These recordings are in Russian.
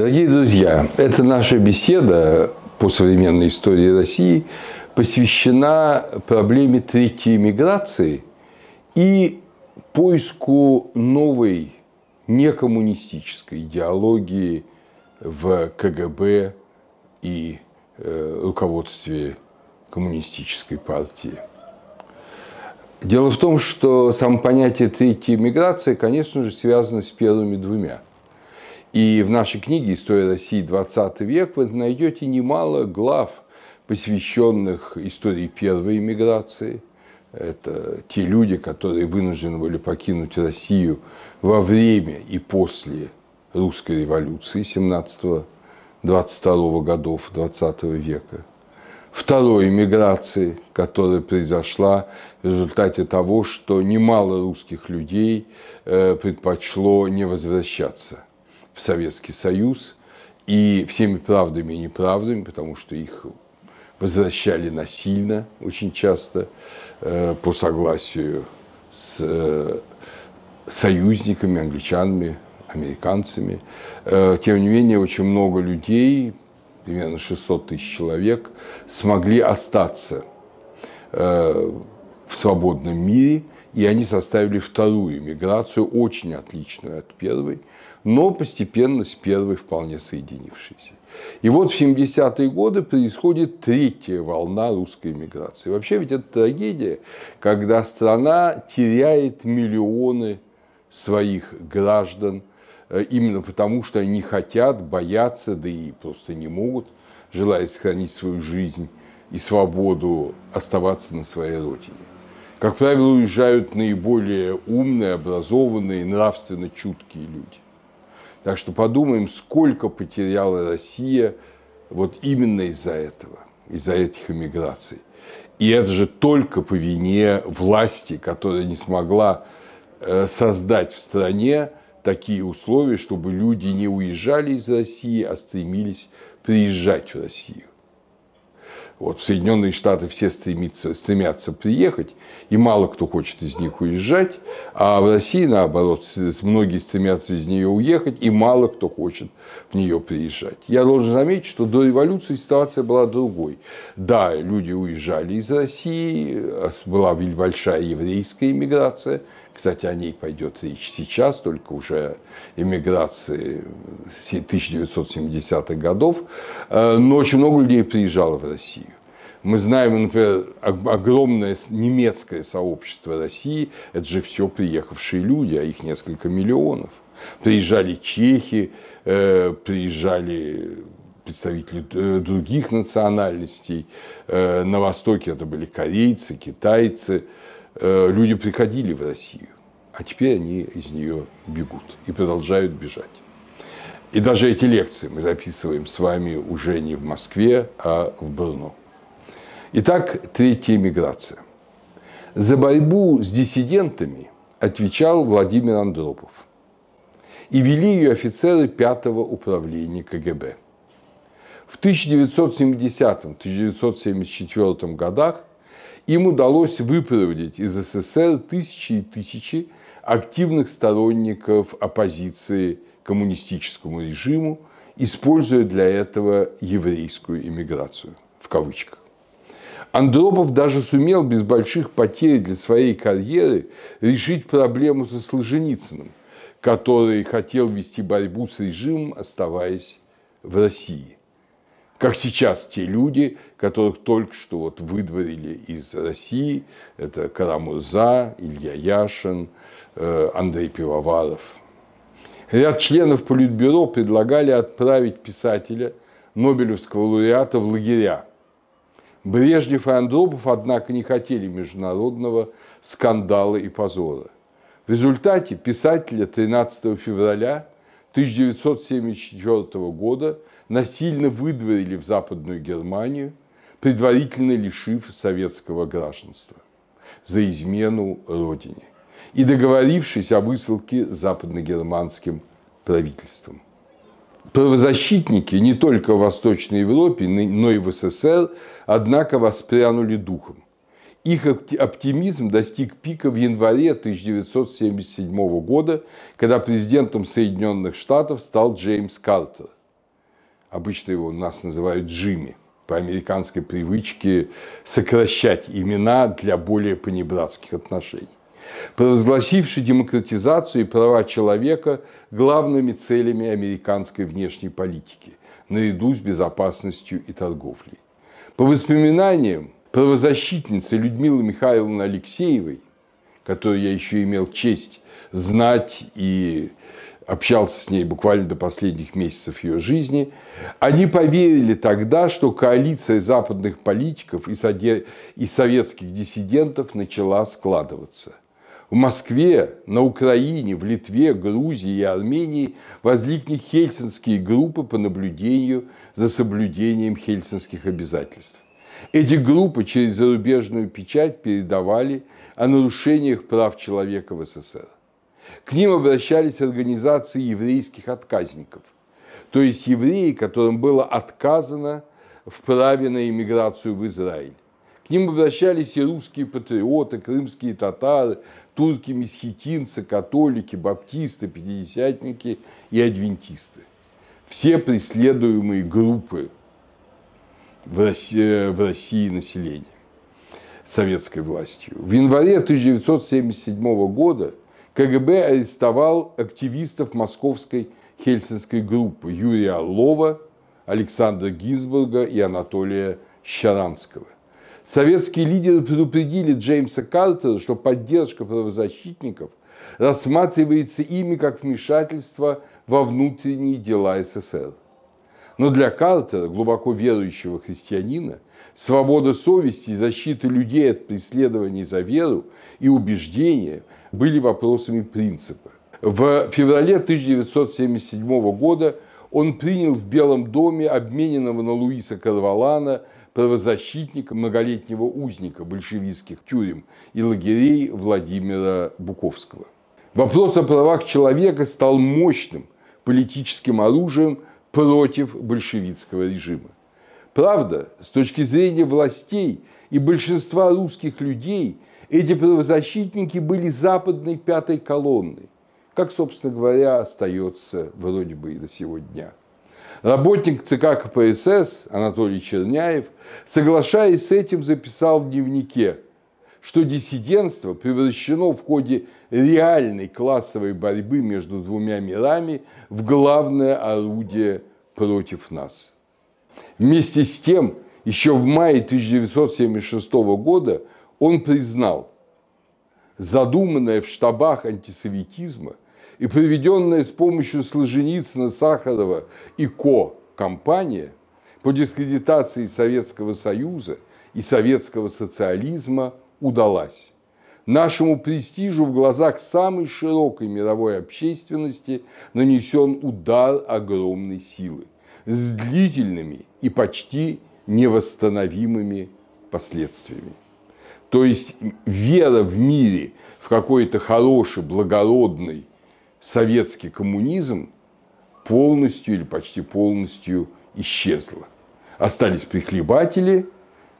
Дорогие друзья, эта наша беседа по современной истории России посвящена проблеме третьей миграции и поиску новой некоммунистической идеологии в КГБ и э, руководстве коммунистической партии. Дело в том, что само понятие третьей миграции, конечно же, связано с первыми двумя – и в нашей книге «История России. 20 век» вы найдете немало глав, посвященных истории первой иммиграции. Это те люди, которые вынуждены были покинуть Россию во время и после русской революции 17-22 годов 20 века. Второй иммиграции, которая произошла в результате того, что немало русских людей э, предпочло не возвращаться – Советский Союз и всеми правдами и неправдами, потому что их возвращали насильно очень часто э, по согласию с э, союзниками, англичанами, американцами. Э, тем не менее, очень много людей, примерно 600 тысяч человек, смогли остаться в свободном мире, и они составили вторую миграцию, очень отличную от первой – но постепенно с первой вполне соединившейся. И вот в 70-е годы происходит третья волна русской миграции. Вообще ведь это трагедия, когда страна теряет миллионы своих граждан э, именно потому, что они хотят, боятся, да и просто не могут, желая сохранить свою жизнь и свободу, оставаться на своей родине. Как правило, уезжают наиболее умные, образованные, нравственно чуткие люди. Так что подумаем, сколько потеряла Россия вот именно из-за этого, из-за этих эмиграций. И это же только по вине власти, которая не смогла э, создать в стране такие условия, чтобы люди не уезжали из России, а стремились приезжать в Россию. Вот в Соединенные Штаты все стремятся, стремятся приехать, и мало кто хочет из них уезжать, а в России, наоборот, многие стремятся из нее уехать, и мало кто хочет в нее приезжать. Я должен заметить, что до революции ситуация была другой. Да, люди уезжали из России, а была большая еврейская иммиграция – кстати, о ней пойдет речь сейчас, только уже эмиграции 1970-х годов. Э, но очень много людей приезжало в Россию. Мы знаем, например, огромное немецкое сообщество России, это же все приехавшие люди, а их несколько миллионов. Приезжали чехи, э, приезжали представители э, других национальностей. На Востоке это были корейцы, китайцы. Э, люди приходили в Россию, а теперь они из нее бегут и продолжают бежать. И даже эти лекции мы записываем с вами уже не в Москве, а в Брно. Итак, третья миграция. За борьбу с диссидентами отвечал Владимир Андропов. И вели ее офицеры пятого управления КГБ. В 1970-1974 годах им удалось выпроводить из СССР тысячи и тысячи активных сторонников оппозиции коммунистическому режиму, используя для этого еврейскую иммиграцию, в кавычках. Андропов даже сумел без больших потерь для своей карьеры решить проблему со Солженицыным, который хотел вести борьбу с режимом, оставаясь в России как сейчас те люди, которых только что вот выдворили из России. Это Карамурза, Илья Яшин, э, Андрей Пивоваров. Ряд членов Политбюро предлагали отправить писателя, Нобелевского лауреата, в лагеря. Брежнев и Андропов, однако, не хотели международного скандала и позора. В результате писателя 13 февраля – 1974 года насильно выдворили в Западную Германию, предварительно лишив советского гражданства за измену Родине и договорившись о высылке западногерманским правительством. Правозащитники не только в Восточной Европе, но и в СССР, однако воспрянули духом. Их оптимизм достиг пика в январе 1977 года, когда президентом Соединенных Штатов стал Джеймс Картер. Обычно его у нас называют Джимми по американской привычке сокращать имена для более понебратских отношений провозгласивший демократизацию и права человека главными целями американской внешней политики, наряду с безопасностью и торговлей. По воспоминаниям, правозащитницы Людмилы Михайловны Алексеевой, которую я еще имел честь знать и общался с ней буквально до последних месяцев ее жизни, они поверили тогда, что коалиция западных политиков и советских диссидентов начала складываться. В Москве, на Украине, в Литве, Грузии и Армении возникли хельсинские группы по наблюдению за соблюдением хельсинских обязательств. Эти группы через зарубежную печать передавали о нарушениях прав человека в СССР. К ним обращались организации еврейских отказников, то есть евреи, которым было отказано в праве на иммиграцию в Израиль. К ним обращались и русские патриоты, крымские татары, турки, месхетинцы, католики, баптисты, пятидесятники и адвентисты. Все преследуемые группы – в России, в России населения советской властью. В январе 1977 года КГБ арестовал активистов московской хельсинской группы Юрия Лова, Александра Гизбурга и Анатолия Щаранского. Советские лидеры предупредили Джеймса Картера, что поддержка правозащитников рассматривается ими как вмешательство во внутренние дела СССР. Но для Канта, глубоко верующего христианина, свобода совести и защита людей от преследований за веру и убеждения были вопросами принципа. В феврале 1977 года он принял в Белом доме обмененного на Луиса Карвалана правозащитника, многолетнего узника большевистских тюрем и лагерей Владимира Буковского. Вопрос о правах человека стал мощным политическим оружием против большевистского режима. Правда, с точки зрения властей и большинства русских людей, эти правозащитники были западной пятой колонной, как, собственно говоря, остается вроде бы и до сего дня. Работник ЦК КПСС Анатолий Черняев, соглашаясь с этим, записал в дневнике – что диссидентство превращено в ходе реальной классовой борьбы между двумя мирами в главное орудие против нас. Вместе с тем, еще в мае 1976 года он признал, задуманное в штабах антисоветизма и проведенная с помощью Сложеницына, Сахарова и Ко кампания по дискредитации Советского Союза и советского социализма удалась. Нашему престижу в глазах самой широкой мировой общественности нанесен удар огромной силы с длительными и почти невосстановимыми последствиями. То есть вера в мире, в какой-то хороший, благородный советский коммунизм полностью или почти полностью исчезла. Остались прихлебатели,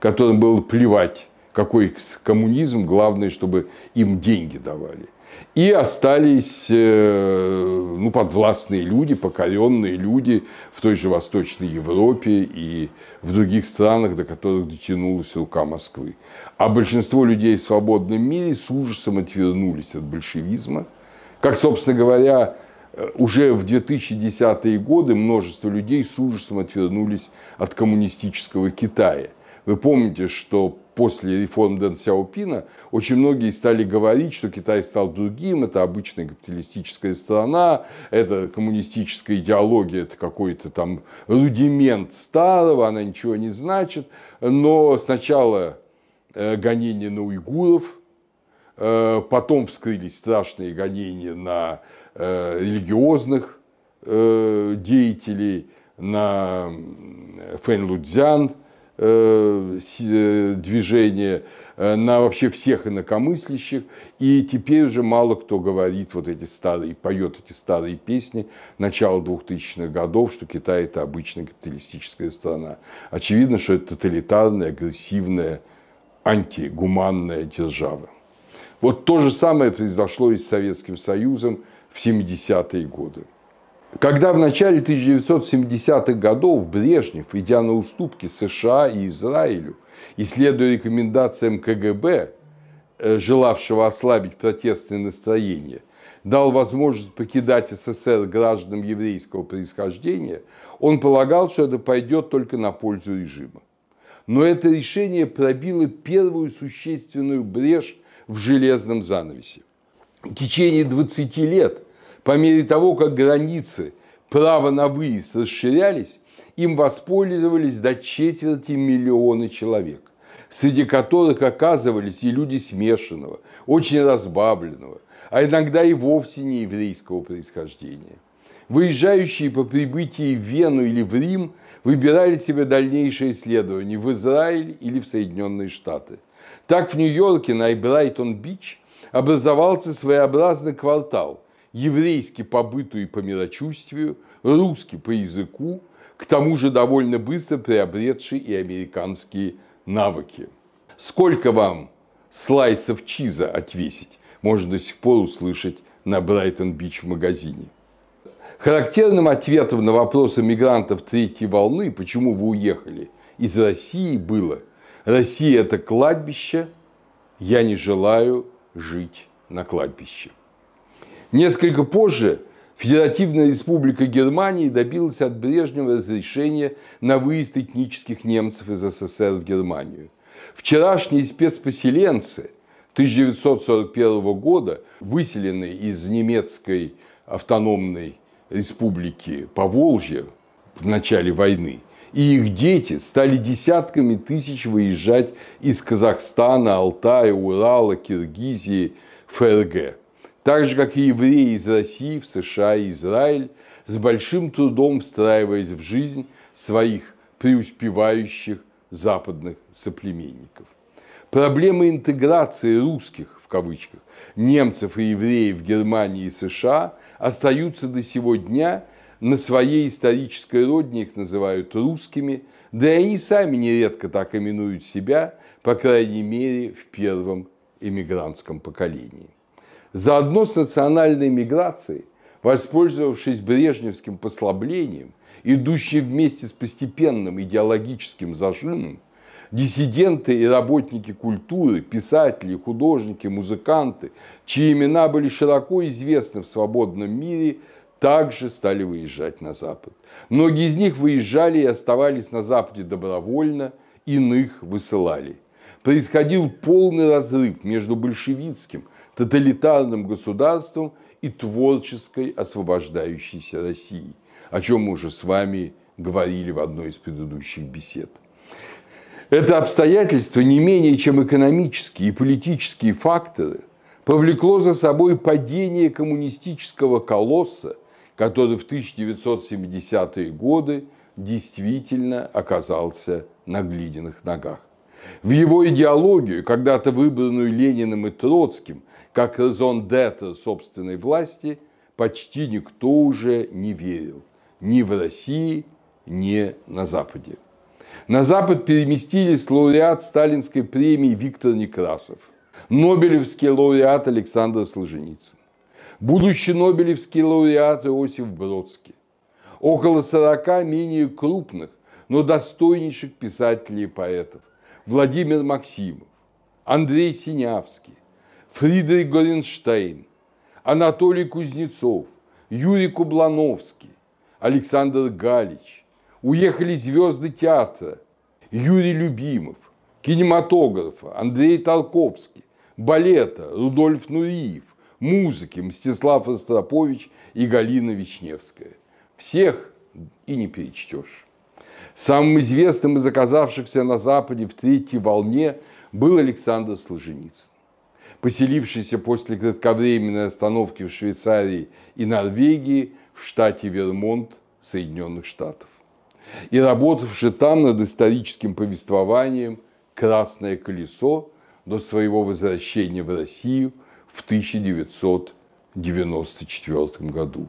которым было плевать какой коммунизм, главное, чтобы им деньги давали. И остались э, ну, подвластные люди, покоренные люди в той же Восточной Европе и в других странах, до которых дотянулась рука Москвы. А большинство людей в свободном мире с ужасом отвернулись от большевизма. Как, собственно говоря, э, уже в 2010-е годы множество людей с ужасом отвернулись от коммунистического Китая – вы помните, что после реформ Дэн Сяопина очень многие стали говорить, что Китай стал другим, это обычная капиталистическая страна, это коммунистическая идеология, это какой-то там рудимент старого, она ничего не значит. Но сначала э, гонения на уйгуров э, – Потом вскрылись страшные гонения на э, религиозных деятелей, на Фэн Лудзян – Э, э, движение, э, на вообще всех инакомыслящих. И теперь уже мало кто говорит вот эти старые, поет эти старые песни начала 2000-х годов, что Китай – это обычная капиталистическая страна. Очевидно, что это тоталитарная, агрессивная, антигуманная держава. Вот то же самое произошло и с Советским Союзом в 70-е годы. Когда в начале 1970-х годов Брежнев, идя на уступки США и Израилю и следуя рекомендациям КГБ, э, желавшего ослабить протестные настроения, дал возможность покидать СССР гражданам еврейского происхождения, он полагал, что это пойдет только на пользу режима. Но это решение пробило первую существенную брешь в железном занавесе. В течение 20 лет – по мере того, как границы права на выезд расширялись, им воспользовались до четверти миллиона человек, среди которых оказывались и люди смешанного, очень разбавленного, а иногда и вовсе не еврейского происхождения. Выезжающие по прибытии в Вену или в Рим выбирали себе дальнейшее исследование в Израиль или в Соединенные Штаты. Так в Нью-Йорке на Эбрайтон-Бич образовался своеобразный квартал – еврейский по быту и по мирочувствию, русский по языку, к тому же довольно быстро приобретший и американские навыки. Сколько вам слайсов чиза отвесить, можно до сих пор услышать на Брайтон-Бич в магазине. Характерным ответом на вопрос мигрантов третьей волны, почему вы уехали, из России было «Россия – это кладбище, я не желаю жить на кладбище». Несколько позже Федеративная республика Германии добилась от Брежнева разрешения на выезд этнических немцев из СССР в Германию. Вчерашние спецпоселенцы 1941 года, выселенные из немецкой автономной республики по Поволжья в начале войны, и их дети стали десятками тысяч выезжать из Казахстана, Алтая, Урала, Киргизии, ФРГ так же, как и евреи из России в США и Израиль, с большим трудом встраиваясь в жизнь своих преуспевающих западных соплеменников. Проблема интеграции русских, в кавычках, немцев и евреев в Германии и США остаются до сего дня на своей исторической родине их называют русскими, да и они сами нередко так именуют себя, по крайней мере, в первом эмигрантском поколении. Заодно с национальной миграцией, воспользовавшись брежневским послаблением, идущим вместе с постепенным идеологическим зажимом, диссиденты и работники культуры, писатели, художники, музыканты, чьи имена были широко известны в свободном мире, также стали выезжать на Запад. Многие из них выезжали и оставались на Западе добровольно, иных высылали. Происходил полный разрыв между большевистским – тоталитарным государством и творческой освобождающейся Россией, о чем мы уже с вами говорили в одной из предыдущих бесед. Это обстоятельство не менее чем экономические и политические факторы повлекло за собой падение коммунистического колосса, который в 1970-е годы действительно оказался на глиняных ногах. В его идеологию, когда-то выбранную Лениным и Троцким как зондета собственной власти, почти никто уже не верил. Ни в России, ни на Западе. На Запад переместились лауреат сталинской премии Виктор Некрасов, Нобелевский лауреат Александр Солженицын, будущий Нобелевский лауреат Иосиф Бродский, около 40 менее крупных, но достойнейших писателей и поэтов. Владимир Максимов, Андрей Синявский, Фридрих Горенштейн, Анатолий Кузнецов, Юрий Кублановский, Александр Галич. Уехали звезды театра Юрий Любимов, кинематографа Андрей Толковский, балета Рудольф Нуриев, музыки Мстислав Ростропович и Галина Вишневская. Всех и не перечтешь. Самым известным из оказавшихся на Западе в третьей волне был Александр Сложеницын поселившийся после кратковременной остановки в Швейцарии и Норвегии в штате Вермонт Соединенных Штатов и работавший там над историческим повествованием «Красное колесо» до своего возвращения в Россию в 1994 году.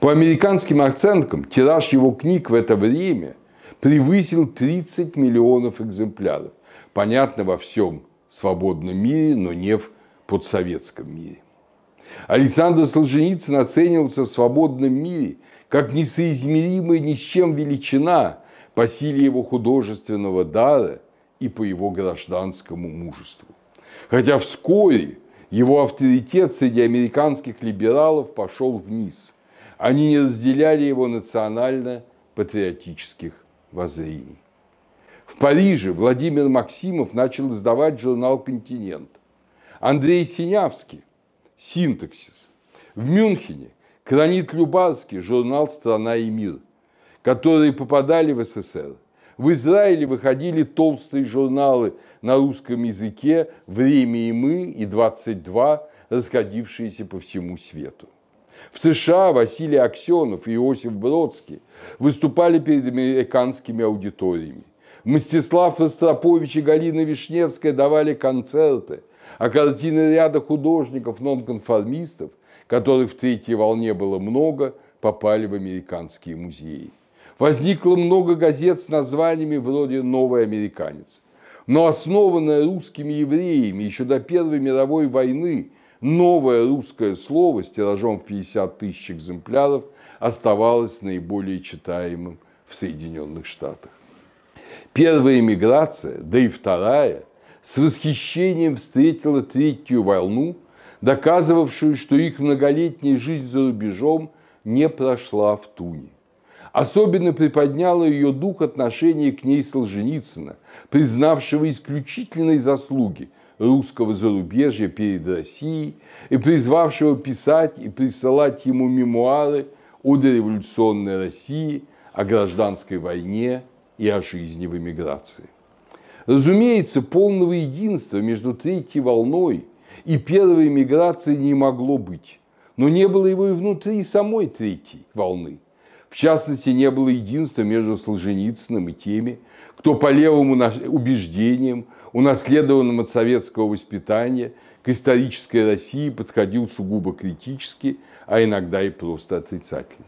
По американским оценкам, тираж его книг в это время превысил 30 миллионов экземпляров. Понятно во всем свободном мире, но не в подсоветском мире. Александр Солженицын оценивался в свободном мире как несоизмеримая ни с чем величина по силе его художественного дара и по его гражданскому мужеству. Хотя вскоре его авторитет среди американских либералов пошел вниз. Они не разделяли его национально-патриотических воззрений. В Париже Владимир Максимов начал издавать журнал «Континент». Андрей Синявский – «Синтаксис». В Мюнхене Кранит Любарский – журнал «Страна и мир», которые попадали в СССР. В Израиле выходили толстые журналы на русском языке «Время и мы» и «22», расходившиеся по всему свету. В США Василий Аксенов и Иосиф Бродский выступали перед американскими аудиториями. Мстислав Остропович и Галина Вишневская давали концерты, а картины ряда художников-нонконформистов, которых в третьей волне было много, попали в американские музеи. Возникло много газет с названиями вроде «Новый американец». Но основанное русскими евреями еще до Первой мировой войны новое русское слово с тиражом в 50 тысяч экземпляров оставалось наиболее читаемым в Соединенных Штатах. Первая миграция, да и вторая, с восхищением встретила третью волну, доказывавшую, что их многолетняя жизнь за рубежом не прошла в туне. Особенно приподняло ее дух отношение к ней Солженицына, признавшего исключительные заслуги русского зарубежья перед Россией и призвавшего писать и присылать ему мемуары о дореволюционной России, о гражданской войне – и о жизни в эмиграции. Разумеется, полного единства между третьей волной и первой эмиграцией не могло быть, но не было его и внутри самой третьей волны. В частности, не было единства между Солженицыным и теми, кто по левым убеждениям, унаследованным от советского воспитания, к исторической России подходил сугубо критически, а иногда и просто отрицательно.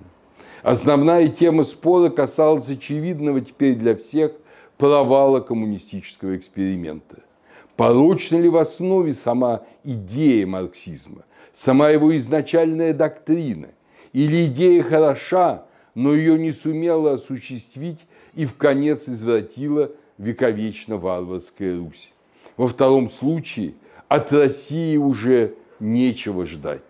Основная тема спора касалась очевидного теперь для всех провала коммунистического эксперимента. Порочна ли в основе сама идея марксизма, сама его изначальная доктрина? Или идея хороша, но ее не сумела осуществить и в конец извратила вековечно варварская Русь? Во втором случае от России уже нечего ждать.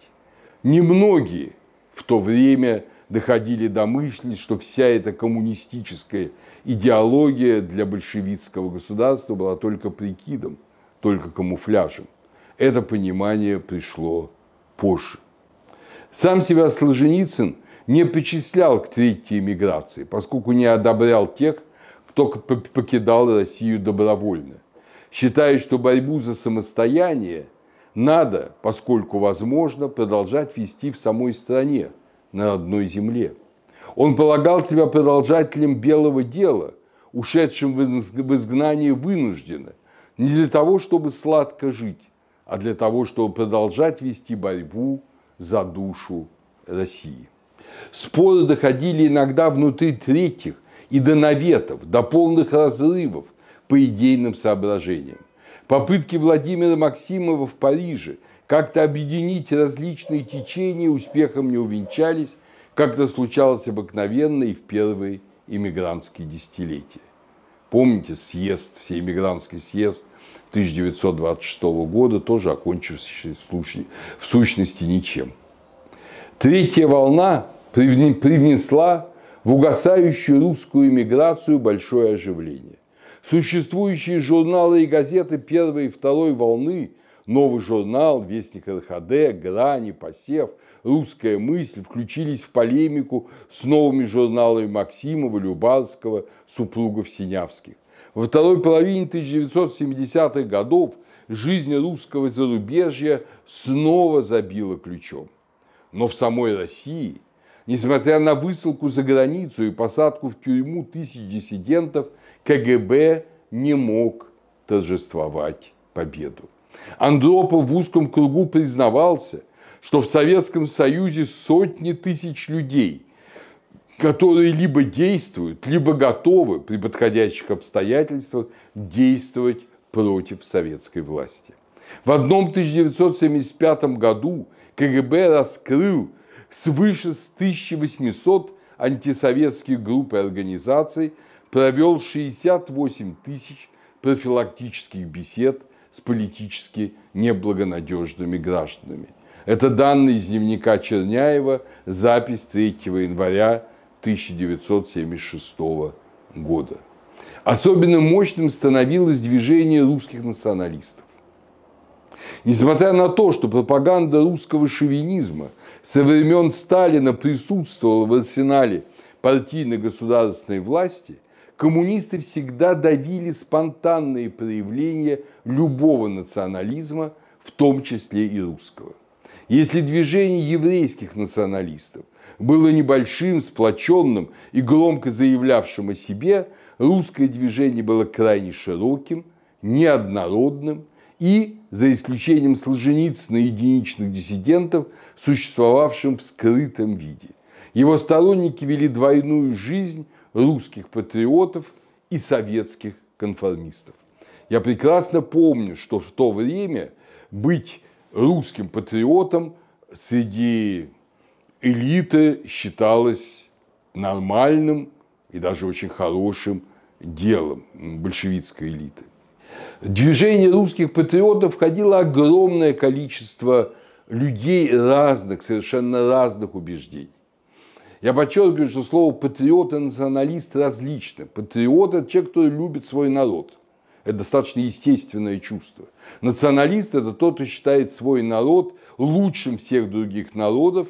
Немногие в то время доходили до мысли, что вся эта коммунистическая идеология для большевистского государства была только прикидом, только камуфляжем. Это понимание пришло позже. Сам себя Солженицын не причислял к третьей миграции, поскольку не одобрял тех, кто покидал Россию добровольно. Считая, что борьбу за самостояние надо, поскольку возможно, продолжать вести в самой стране – на одной земле. Он полагал себя продолжателем белого дела, ушедшим в изгнание вынужденно, не для того, чтобы сладко жить, а для того, чтобы продолжать вести борьбу за душу России. Споры доходили иногда внутри третьих и до наветов, до полных разрывов по идейным соображениям. Попытки Владимира Максимова в Париже – как-то объединить различные течения успехом не увенчались, как-то случалось обыкновенно и в первые иммигрантские десятилетия. Помните съезд, всеиммигрантский съезд 1926 года, тоже окончившийся в сущности ничем. Третья волна привнесла в угасающую русскую иммиграцию большое оживление. Существующие журналы и газеты первой и второй волны Новый журнал, Вестник РХД, Грани, Посев, Русская мысль включились в полемику с новыми журналами Максимова, Любарского, супругов Синявских. Во второй половине 1970-х годов жизнь русского зарубежья снова забила ключом. Но в самой России, несмотря на высылку за границу и посадку в тюрьму тысяч диссидентов, КГБ не мог торжествовать победу. Андропов в узком кругу признавался, что в Советском Союзе сотни тысяч людей, которые либо действуют, либо готовы при подходящих обстоятельствах действовать против советской власти. В одном 1975 году КГБ раскрыл свыше 1800 антисоветских групп и организаций, провел 68 тысяч профилактических бесед с политически неблагонадежными гражданами. Это данные из дневника Черняева, запись 3 января 1976 года. Особенно мощным становилось движение русских националистов. Несмотря на то, что пропаганда русского шовинизма со времен Сталина присутствовала в арсенале партийно-государственной власти – коммунисты всегда давили спонтанные проявления любого национализма, в том числе и русского. Если движение еврейских националистов было небольшим, сплоченным и громко заявлявшим о себе, русское движение было крайне широким, неоднородным и, за исключением Солженицына и единичных диссидентов, существовавшим в скрытом виде. Его сторонники вели двойную жизнь – русских патриотов и советских конформистов. Я прекрасно помню, что в то время быть русским патриотом среди элиты считалось нормальным и даже очень хорошим делом большевистской элиты. В движение русских патриотов входило огромное количество людей разных, совершенно разных убеждений. Я подчеркиваю, что слово патриот и националист различны. Патриот – это человек, который любит свой народ. Это достаточно естественное чувство. Националист – это тот, кто считает свой народ лучшим всех других народов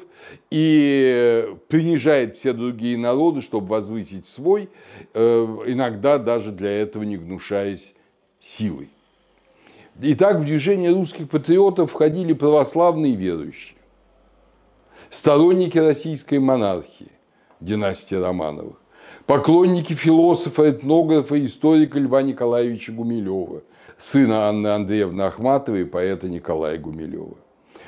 и э, принижает все другие народы, чтобы возвысить свой, э, иногда даже для этого не гнушаясь силой. Итак, в движение русских патриотов входили православные верующие сторонники российской монархии, династии Романовых, поклонники философа, этнографа, историка Льва Николаевича Гумилева, сына Анны Андреевны Ахматовой и поэта Николая Гумилева.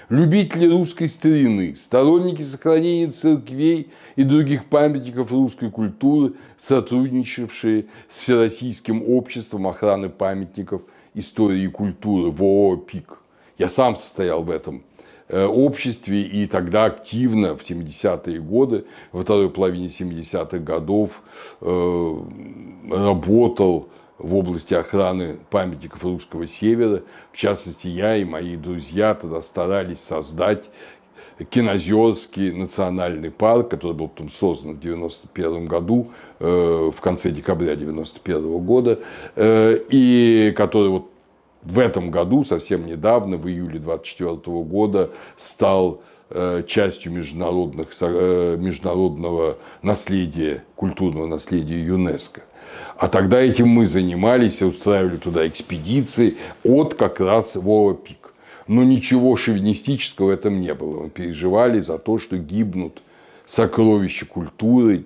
Любители русской старины, сторонники сохранения церквей и других памятников русской культуры, сотрудничавшие с Всероссийским обществом охраны памятников истории и культуры ВООПИК. Я сам состоял в этом Э, обществе и тогда активно в 70-е годы, во второй половине 70-х годов э, работал в области охраны памятников русского севера. В частности, я и мои друзья тогда старались создать Кинозерский национальный парк, который был потом создан в 1991 году, э, в конце декабря 1991 года, и который вот в этом году, совсем недавно, в июле 24 года, стал э, частью международных, э, международного наследия, культурного наследия ЮНЕСКО. А тогда этим мы занимались, устраивали туда экспедиции от как раз Вова Пик. Но ничего шовинистического в этом не было. Мы переживали за то, что гибнут сокровища культуры,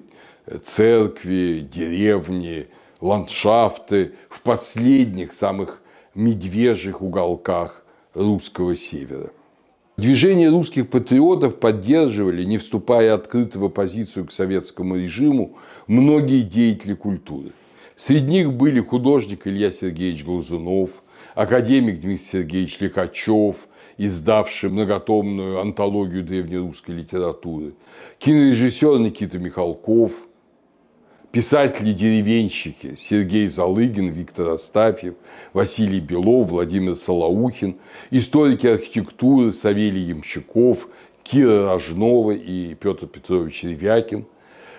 церкви, деревни, ландшафты в последних, самых медвежьих уголках русского севера. Движение русских патриотов поддерживали, не вступая открыто в оппозицию к советскому режиму, многие деятели культуры. Среди них были художник Илья Сергеевич Глазунов, академик Дмитрий Сергеевич Лихачев, издавший многотомную антологию древнерусской литературы, кинорежиссер Никита Михалков, Писатели-деревенщики Сергей Залыгин, Виктор Астафьев, Василий Белов, Владимир Солоухин, историки архитектуры Савелий Ямщиков, Кира Рожнова и Петр Петрович Ревякин.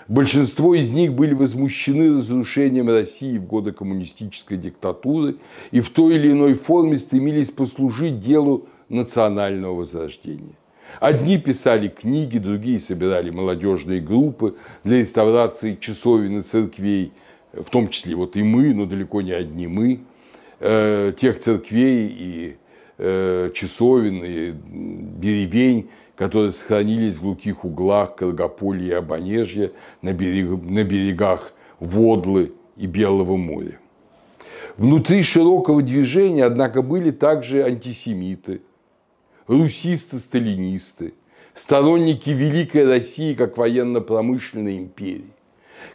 Большинство из них были возмущены разрушением России в годы коммунистической диктатуры и в той или иной форме стремились послужить делу национального возрождения. Одни писали книги, другие собирали молодежные группы для реставрации часовен и церквей, в том числе вот и мы, но далеко не одни мы, э, тех церквей и э, часовен и деревень, которые сохранились в глухих углах Каргополя и Абонежья на, берег, на берегах Водлы и Белого моря. Внутри широкого движения, однако, были также антисемиты – русисты-сталинисты, сторонники Великой России как военно-промышленной империи.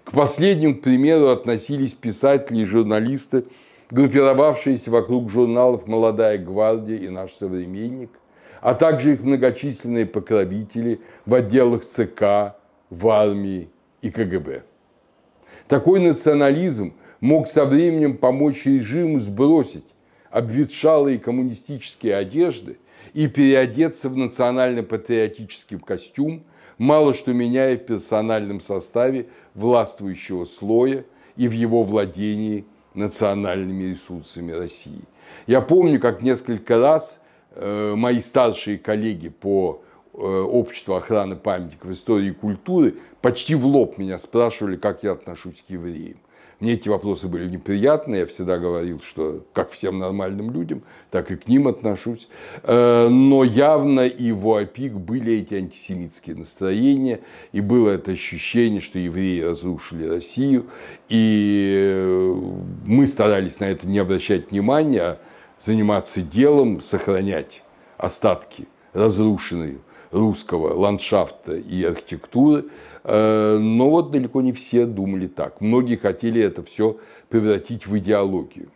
К последним, к примеру, относились писатели и журналисты, группировавшиеся вокруг журналов «Молодая гвардия» и «Наш современник», а также их многочисленные покровители в отделах ЦК, в армии и КГБ. Такой национализм мог со временем помочь режиму сбросить обветшалые коммунистические одежды – и переодеться в национально-патриотический костюм, мало что меняя в персональном составе властвующего слоя и в его владении национальными ресурсами России. Я помню, как несколько раз э, мои старшие коллеги по э, обществу охраны памятников истории и культуры почти в лоб меня спрашивали, как я отношусь к евреям. Мне эти вопросы были неприятны, я всегда говорил, что как всем нормальным людям, так и к ним отношусь. Э, но явно и в ОАПИК были эти антисемитские настроения, и было это ощущение, что евреи разрушили Россию, и э, мы старались на это не обращать внимания, а заниматься делом, сохранять остатки разрушенные русского ландшафта и архитектуры. Э, но вот далеко не все думали так. Многие хотели это все превратить в идеологию.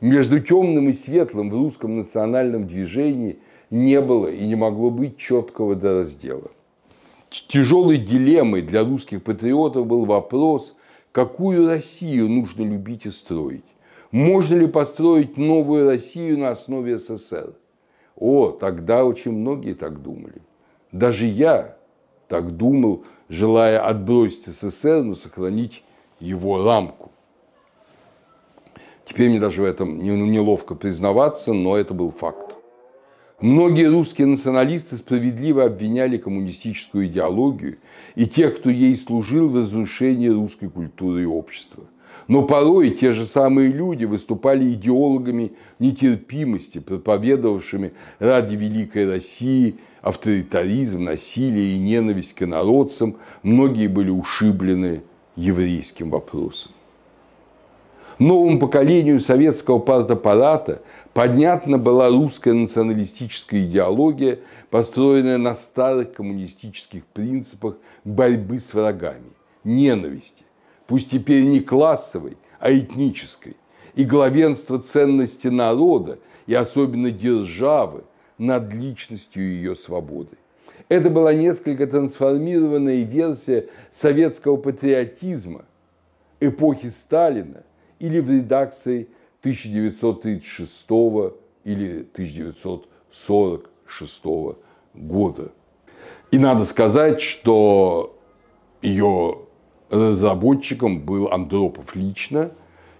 Между темным и светлым в русском национальном движении не было и не могло быть четкого раздела. Тяжелой дилеммой для русских патриотов был вопрос, какую Россию нужно любить и строить. Можно ли построить новую Россию на основе СССР? О, тогда очень многие так думали. Даже я так думал, желая отбросить СССР, но сохранить его рамку. Теперь мне даже в этом ну, неловко признаваться, но это был факт. Многие русские националисты справедливо обвиняли коммунистическую идеологию и тех, кто ей служил в разрушении русской культуры и общества – но порой те же самые люди выступали идеологами нетерпимости, проповедовавшими ради Великой России авторитаризм, насилие и ненависть к народцам. Многие были ушиблены еврейским вопросом. Новому поколению советского партаппарата понятна была русская националистическая идеология, построенная на старых коммунистических принципах борьбы с врагами, ненависти, пусть теперь не классовой, а этнической, и главенство ценности народа и особенно державы над личностью ее свободы. Это была несколько трансформированная версия советского патриотизма эпохи Сталина или в редакции 1936 или 1946 года. И надо сказать, что ее разработчиком был Андропов лично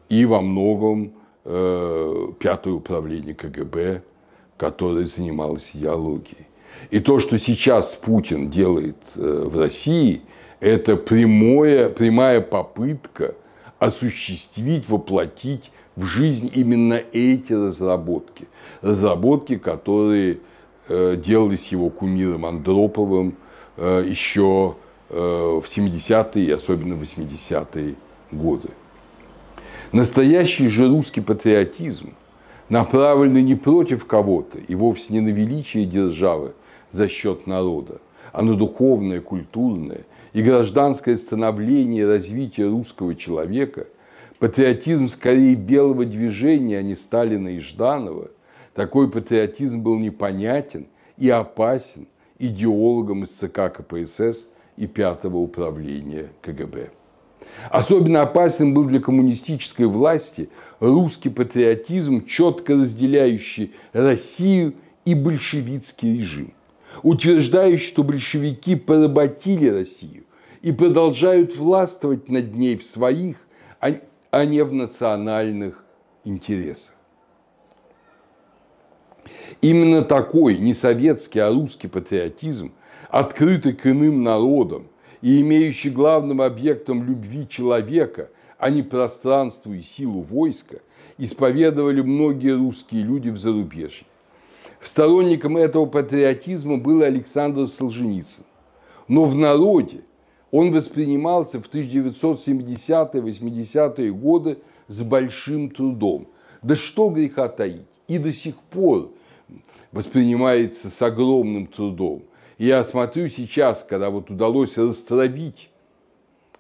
и во многом э, пятое управление КГБ, которое занималось идеологией. И то, что сейчас Путин делает э, в России, это прямое, прямая попытка осуществить, воплотить в жизнь именно эти разработки. Разработки, которые э, делались его кумиром Андроповым э, еще Э, в 70-е и особенно 80-е годы. Настоящий же русский патриотизм направлены не против кого-то и вовсе не на величие державы за счет народа, а на духовное, культурное и гражданское становление и развитие русского человека, патриотизм скорее белого движения, а не Сталина и Жданова, такой патриотизм был непонятен и опасен идеологам из ЦК КПСС – и пятого управления КГБ. Особенно опасен был для коммунистической власти русский патриотизм, четко разделяющий Россию и большевистский режим, утверждающий, что большевики поработили Россию и продолжают властвовать над ней в своих, а, а не в национальных интересах. Именно такой не советский, а русский патриотизм открыты к иным народам и имеющий главным объектом любви человека, а не пространство и силу войска, исповедовали многие русские люди в зарубежье. Сторонником этого патриотизма был Александр Солженицын. Но в народе он воспринимался в 1970-80-е годы с большим трудом. Да что греха таить, и до сих пор воспринимается с огромным трудом. Я смотрю сейчас, когда вот удалось растравить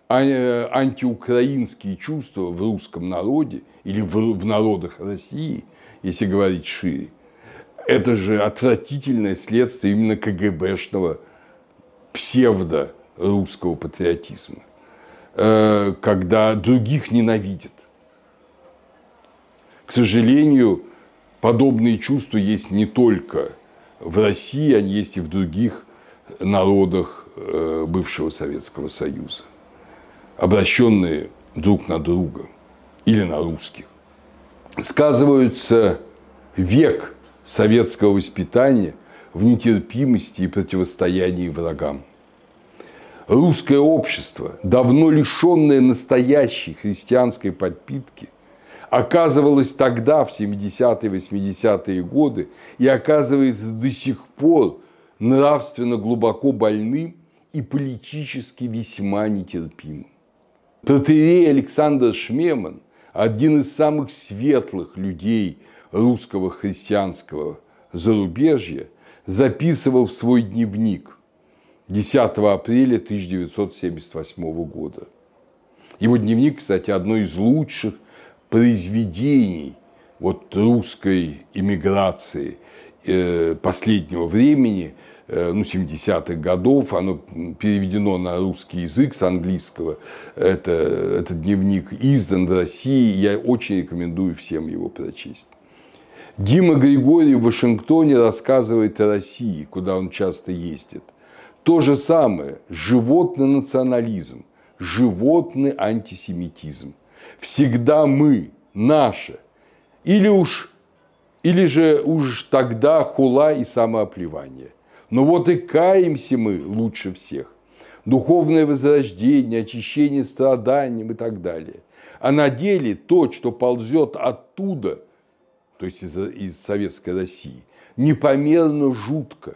э, антиукраинские чувства в русском народе или в, в народах России, если говорить шире, это же отвратительное следствие именно КГБшного псевдо-русского патриотизма, э, когда других ненавидят. К сожалению, подобные чувства есть не только в России, они есть и в других народах э, бывшего Советского Союза, обращенные друг на друга или на русских. Сказываются век советского воспитания в нетерпимости и противостоянии врагам. Русское общество, давно лишенное настоящей христианской подпитки, оказывалось тогда, в 70-80-е годы, и оказывается до сих пор – нравственно глубоко больным и политически весьма нетерпимым. Протерей Александр Шмеман – один из самых светлых людей русского христианского зарубежья, записывал в свой дневник 10 апреля 1978 года. Его дневник, кстати, одно из лучших произведений вот русской иммиграции Э, последнего времени, э, ну, 70-х годов, оно переведено на русский язык с английского. Это, этот дневник издан в России, я очень рекомендую всем его прочесть. Дима Григорий в Вашингтоне рассказывает о России, куда он часто ездит. То же самое – животный национализм, животный антисемитизм. Всегда мы, наше, или уж или же уж тогда хула и самооплевание. Но вот и каемся мы лучше всех. Духовное возрождение, очищение страданием и так далее. А на деле то, что ползет оттуда, то есть из, из Советской России, непомерно жутко.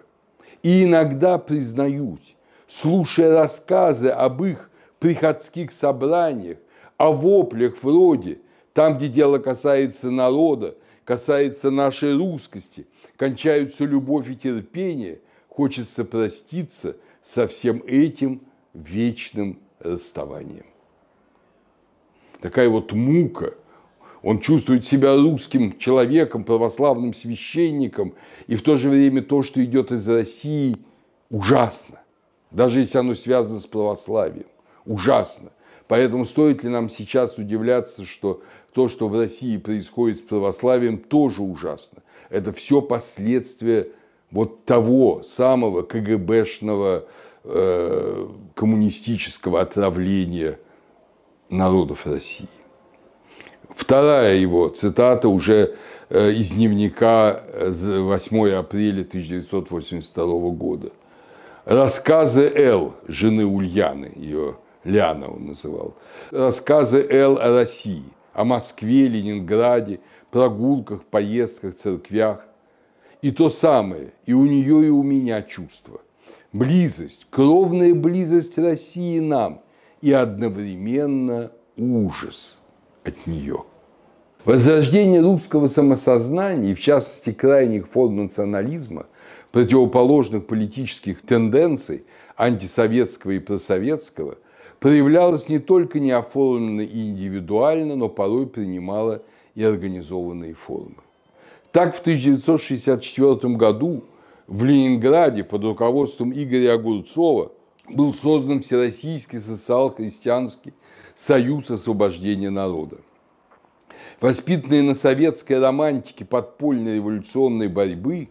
И иногда, признаюсь, слушая рассказы об их приходских собраниях, о воплях вроде, там, где дело касается народа, касается нашей русскости, кончаются любовь и терпение, хочется проститься со всем этим вечным расставанием. Такая вот мука. Он чувствует себя русским человеком, православным священником, и в то же время то, что идет из России, ужасно. Даже если оно связано с православием. Ужасно. Поэтому стоит ли нам сейчас удивляться, что то, что в России происходит с православием, тоже ужасно. Это все последствия вот того самого КГБшного э, коммунистического отравления народов России. Вторая его цитата уже э, из дневника 8 э, апреля 1982 года. Рассказы Л жены Ульяны, ее Ляна он называл. Рассказы Л о России – о Москве, Ленинграде, прогулках, поездках, церквях. И то самое, и у нее, и у меня чувство. Близость, кровная близость России нам и одновременно ужас от нее. Возрождение русского самосознания, в частности крайних форм национализма, противоположных политических тенденций, антисоветского и просоветского, проявлялась не только неоформленно и индивидуально, но порой принимала и организованные формы. Так в 1964 году в Ленинграде под руководством Игоря Огурцова был создан Всероссийский социал-христианский союз освобождения народа. Воспитанные на советской романтике подпольной революционной борьбы,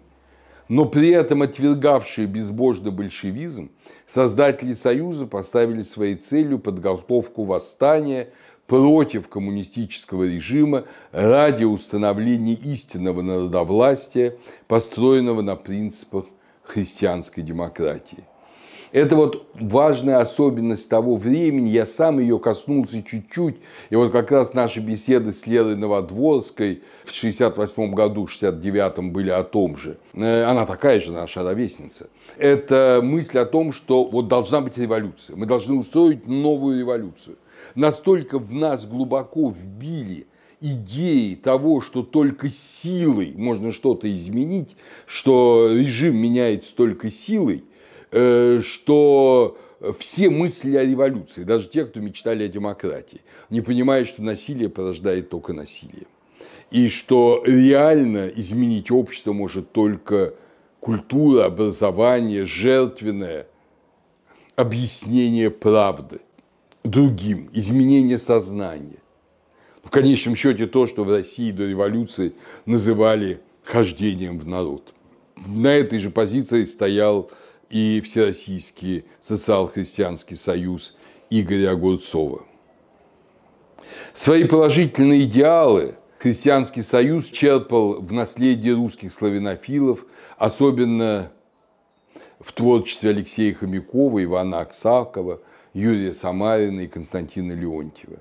но при этом отвергавшие безбожный большевизм, создатели Союза поставили своей целью подготовку восстания против коммунистического режима ради установления истинного народовластия, построенного на принципах христианской демократии. Это вот важная особенность того времени. Я сам ее коснулся чуть-чуть. И вот как раз наши беседы с Лерой Новодворской в 68 м году, 69 м были о том же. Э, она такая же наша ровесница. Это мысль о том, что вот должна быть революция. Мы должны устроить новую революцию. Настолько в нас глубоко вбили – идеи того, что только силой можно что-то изменить, что режим меняется только силой, Э, что все мысли о революции, даже те, кто мечтали о демократии, не понимают, что насилие порождает только насилие. И что реально изменить общество может только культура, образование, жертвенное объяснение правды другим, изменение сознания. В конечном счете то, что в России до революции называли хождением в народ. На этой же позиции стоял и Всероссийский социал-христианский союз Игоря Огурцова. Свои положительные идеалы христианский союз черпал в наследии русских славянофилов, особенно в творчестве Алексея Хомякова, Ивана Аксакова, Юрия Самарина и Константина Леонтьева.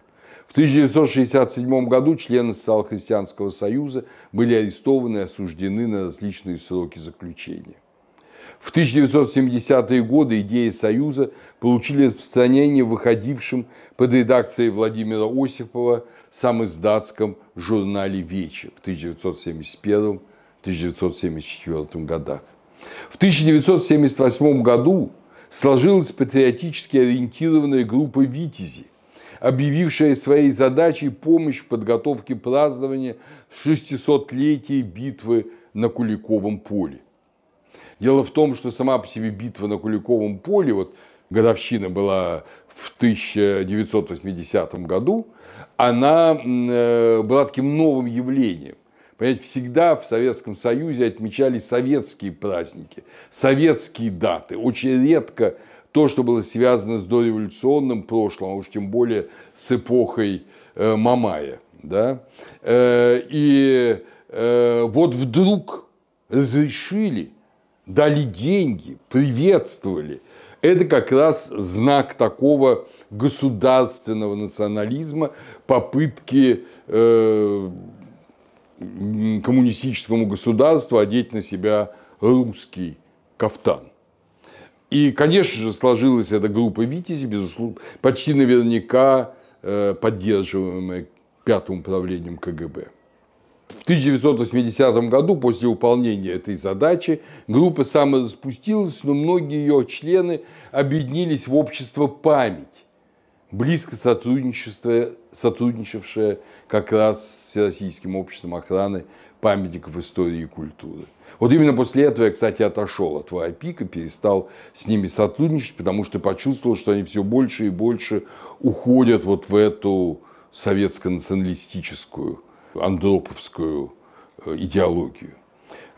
В 1967 году члены Социал-христианского союза были арестованы и осуждены на различные сроки заключения. В 1970-е годы идеи Союза получили распространение выходившим под редакцией Владимира Осипова в сам издатском журнале «Вече» в 1971-1974 годах. В 1978 году сложилась патриотически ориентированная группа «Витязи», объявившая своей задачей помощь в подготовке празднования 600-летия битвы на Куликовом поле – Дело в том, что сама по себе битва на Куликовом поле, вот годовщина была в 1980 году, она э, была таким новым явлением. Понимаете, всегда в Советском Союзе отмечали советские праздники, советские даты. Очень редко то, что было связано с дореволюционным прошлым, а уж тем более с эпохой э, Мамая. Да? Э, и вот вдруг разрешили – дали деньги, приветствовали. Это как раз знак такого государственного национализма, попытки э, коммунистическому государству одеть на себя русский кафтан. И, конечно же, сложилась эта группа Витязи, безусловно, почти наверняка э, поддерживаемая пятым управлением КГБ. В 1980 году, после выполнения этой задачи, группа самораспустилась, но многие ее члены объединились в общество «Память», близко сотрудничавшее как раз с Всероссийским обществом охраны памятников истории и культуры. Вот именно после этого я, кстати, отошел от и перестал с ними сотрудничать, потому что почувствовал, что они все больше и больше уходят вот в эту советско-националистическую андроповскую э, идеологию.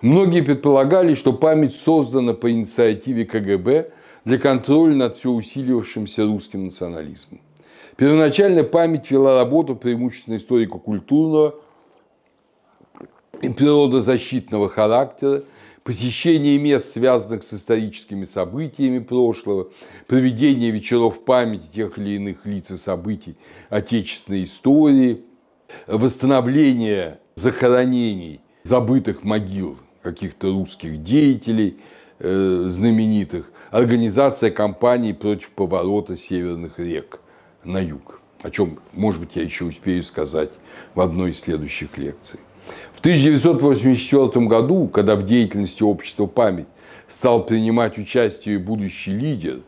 Многие предполагали, что память создана по инициативе КГБ для контроля над все усиливавшимся русским национализмом. Первоначально память вела работу преимущественно историко-культурного и природозащитного характера, посещение мест, связанных с историческими событиями прошлого, проведение вечеров памяти тех или иных лиц и событий отечественной истории – Восстановление захоронений забытых могил каких-то русских деятелей, э, знаменитых, организация кампаний против поворота северных рек на юг, о чем, может быть, я еще успею сказать в одной из следующих лекций. В 1984 году, когда в деятельности общества «Память» стал принимать участие будущий лидер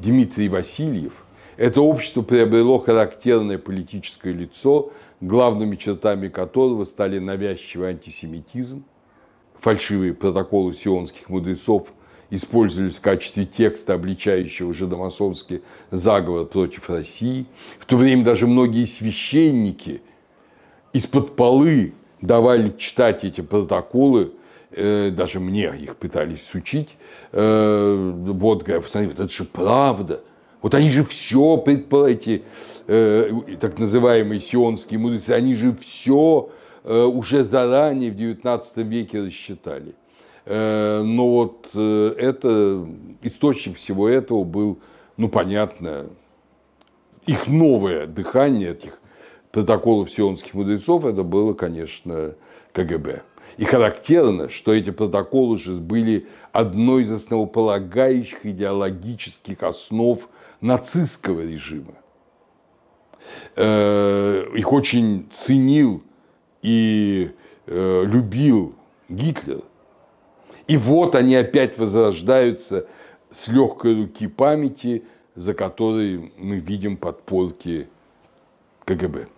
Дмитрий Васильев – это общество приобрело характерное политическое лицо, главными чертами которого стали навязчивый антисемитизм, фальшивые протоколы сионских мудрецов использовались в качестве текста, обличающего жидомасонский заговор против России. В то время даже многие священники из-под полы давали читать эти протоколы, э, даже мне их пытались сучить. Э, вот, говорят, посмотри, вот это же правда. Вот они же все, эти э, так называемые сионские мудрецы, они же все э, уже заранее в XIX веке рассчитали. Э, но вот э, это, источник всего этого был, ну, понятно, их новое дыхание, этих протоколов сионских мудрецов, это было, конечно, КГБ. И характерно, что эти протоколы же были одной из основополагающих идеологических основ нацистского режима. Э, их очень ценил и э, любил Гитлер. И вот они опять возрождаются с легкой руки памяти, за которой мы видим подпорки КГБ.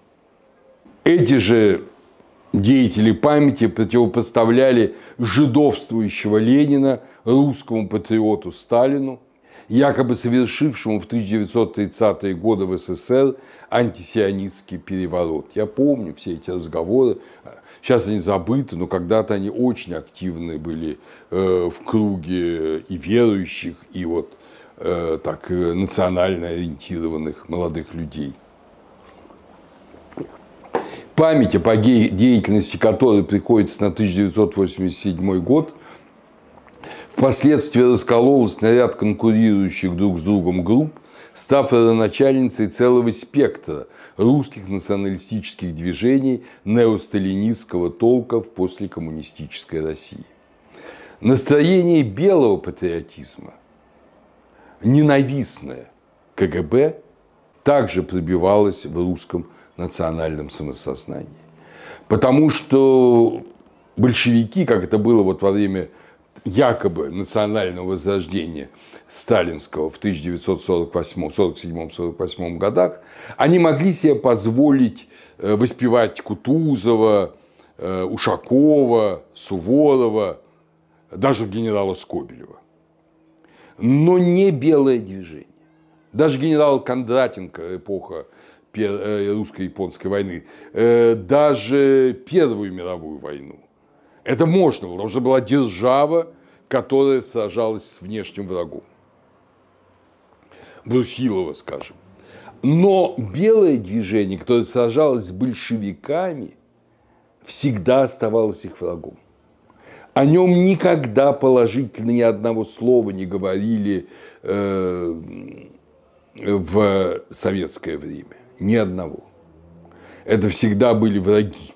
Эти же деятели памяти противопоставляли жидовствующего Ленина русскому патриоту Сталину, якобы совершившему в 1930-е годы в СССР антисионистский переворот. Я помню все эти разговоры. Сейчас они забыты, но когда-то они очень активны были э, в круге и верующих, и вот э, так э, национально ориентированных молодых людей память о деятельности которой приходится на 1987 год, впоследствии раскололась на ряд конкурирующих друг с другом групп, став родоначальницей целого спектра русских националистических движений неосталинистского толка в послекоммунистической России. Настроение белого патриотизма, ненавистное КГБ, также пробивалось в русском национальном самосознании. Потому что большевики, как это было вот во время якобы национального возрождения сталинского в 1947-48 годах, они могли себе позволить э, воспевать Кутузова, э, Ушакова, Суворова, даже генерала Скобелева. Но не белое движение. Даже генерал Кондратенко, эпоха Э, русско-японской войны, э, даже Первую мировую войну. Это можно, потому что была держава, которая сражалась с внешним врагом. Брусилова, скажем. Но белое движение, которое сражалось с большевиками, всегда оставалось их врагом. О нем никогда положительно ни одного слова не говорили э, в советское время ни одного. Это всегда были враги.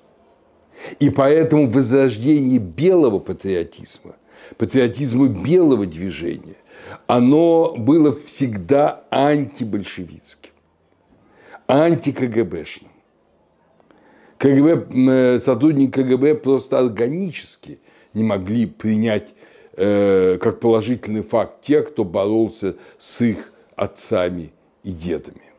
И поэтому возрождение белого патриотизма, патриотизма белого движения, оно было всегда антибольшевистским, антикгбшным. КГБ, э, сотрудники КГБ просто органически не могли принять э, как положительный факт тех, кто боролся с их отцами и дедами.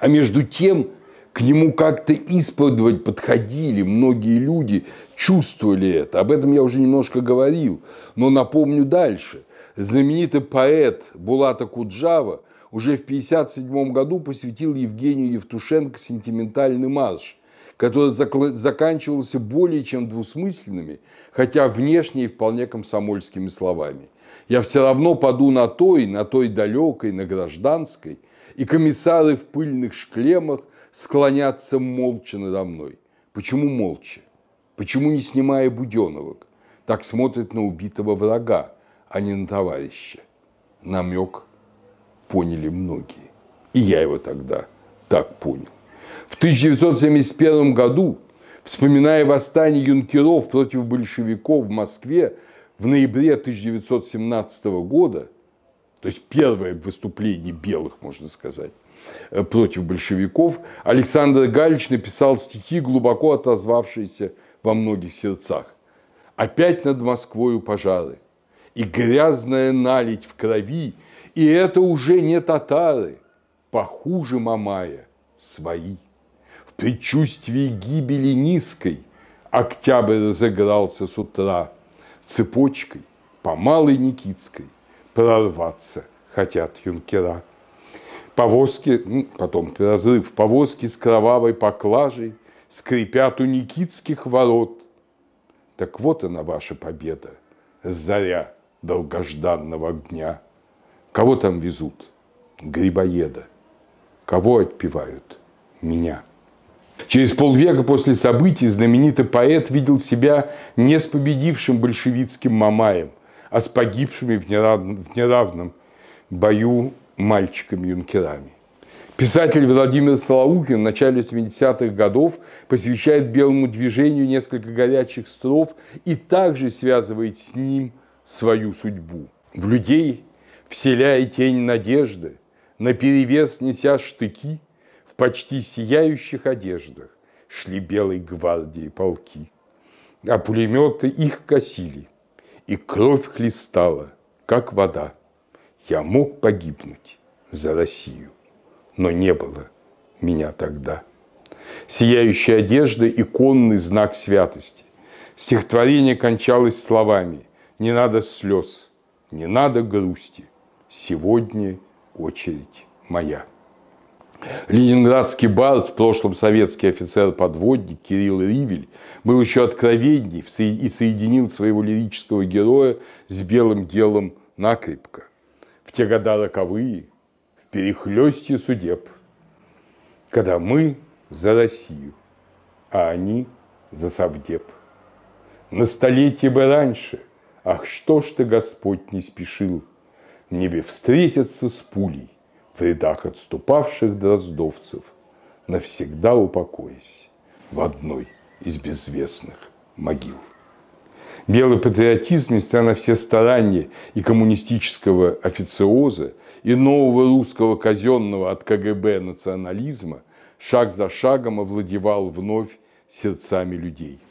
А между тем к нему как-то исподволь подходили многие люди, чувствовали это. Об этом я уже немножко говорил, но напомню дальше. Знаменитый поэт Булата Куджава уже в 1957 году посвятил Евгению Евтушенко сентиментальный марш, который заканчивался более чем двусмысленными, хотя внешне и вполне комсомольскими словами. «Я все равно паду на той, на той далекой, на гражданской – и комиссары в пыльных шлемах склонятся молча надо мной. Почему молча? Почему не снимая буденовок? Так смотрят на убитого врага, а не на товарища. Намек поняли многие. И я его тогда так понял. В 1971 году, вспоминая восстание юнкеров против большевиков в Москве в ноябре 1917 года – то есть первое выступление белых, можно сказать, э, против большевиков, Александр Галич написал стихи, глубоко отозвавшиеся во многих сердцах. «Опять над Москвою пожары, и грязная налить в крови, и это уже не татары, похуже Мамая, свои. В предчувствии гибели низкой октябрь разыгрался с утра цепочкой по Малой Никитской – прорваться хотят юнкера. Повозки, ну, потом разрыв, повозки с кровавой поклажей скрипят у Никитских ворот. Так вот она ваша победа, заря долгожданного дня. Кого там везут? Грибоеда. Кого отпевают? Меня. Через полвека после событий знаменитый поэт видел себя не с победившим большевистским Мамаем – а с погибшими в неравном, в неравном бою мальчиками-юнкерами. Писатель Владимир Солоухин в начале 70-х годов посвящает белому движению несколько горячих строф и также связывает с ним свою судьбу. В людей, вселяя тень надежды, наперевес неся штыки, в почти сияющих одеждах шли белой гвардии полки, а пулеметы их косили и кровь хлестала, как вода. Я мог погибнуть за Россию, но не было меня тогда. Сияющая одежда – иконный знак святости. Стихотворение кончалось словами «Не надо слез, не надо грусти, сегодня очередь моя». Ленинградский бард, в прошлом советский офицер-подводник Кирилл Ривель, был еще откровенней и соединил своего лирического героя с белым делом накрепко. В те года роковые, в перехлесте судеб, когда мы за Россию, а они за Совдеп. На столетие бы раньше, ах, что ж ты, Господь, не спешил, небе встретятся с пулей – в рядах отступавших дроздовцев, навсегда упокоясь в одной из безвестных могил. Белый патриотизм, несмотря на все старания и коммунистического официоза, и нового русского казенного от КГБ национализма, шаг за шагом овладевал вновь сердцами людей –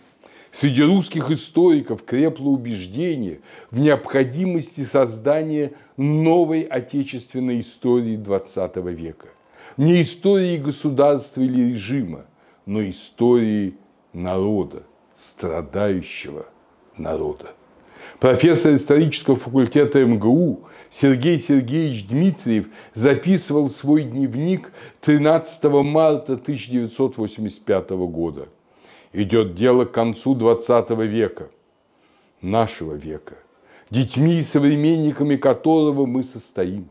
Среди русских историков крепло убеждение в необходимости создания новой отечественной истории XX века. Не истории государства или режима, но истории народа, страдающего народа. Профессор исторического факультета МГУ Сергей Сергеевич Дмитриев записывал свой дневник 13 марта 1985 года – идет дело к концу 20 века, нашего века, детьми и современниками которого мы состоим.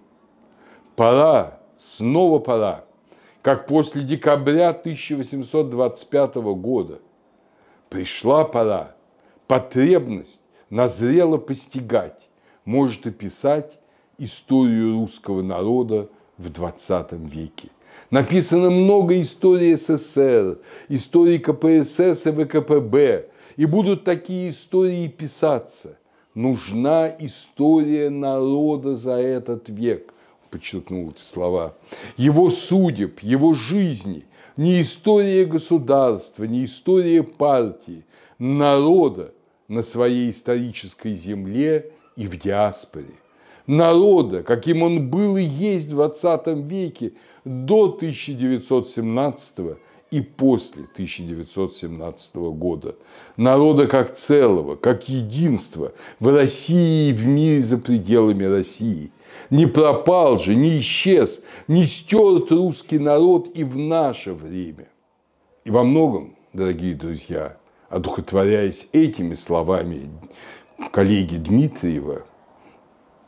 Пора, снова пора, как после декабря 1825 года, пришла пора, потребность назрела постигать, может описать историю русского народа в 20 веке. Написано много историй СССР, истории КПСС и ВКПБ. И будут такие истории писаться. Нужна история народа за этот век, подчеркнул эти слова. Его судеб, его жизни. Не история государства, не история партии, народа на своей исторической земле и в диаспоре народа, каким он был и есть в 20 веке до 1917 и после 1917 года, народа как целого, как единства в России и в мире за пределами России. Не пропал же, не исчез, не стерт русский народ и в наше время. И во многом, дорогие друзья, одухотворяясь этими словами коллеги Дмитриева,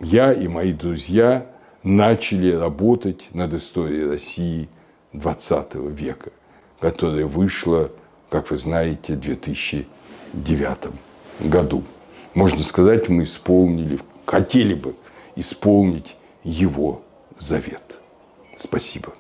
я и мои друзья начали работать над историей России XX века, которая вышла, как вы знаете, в 2009 году. Можно сказать, мы исполнили, хотели бы исполнить его завет. Спасибо.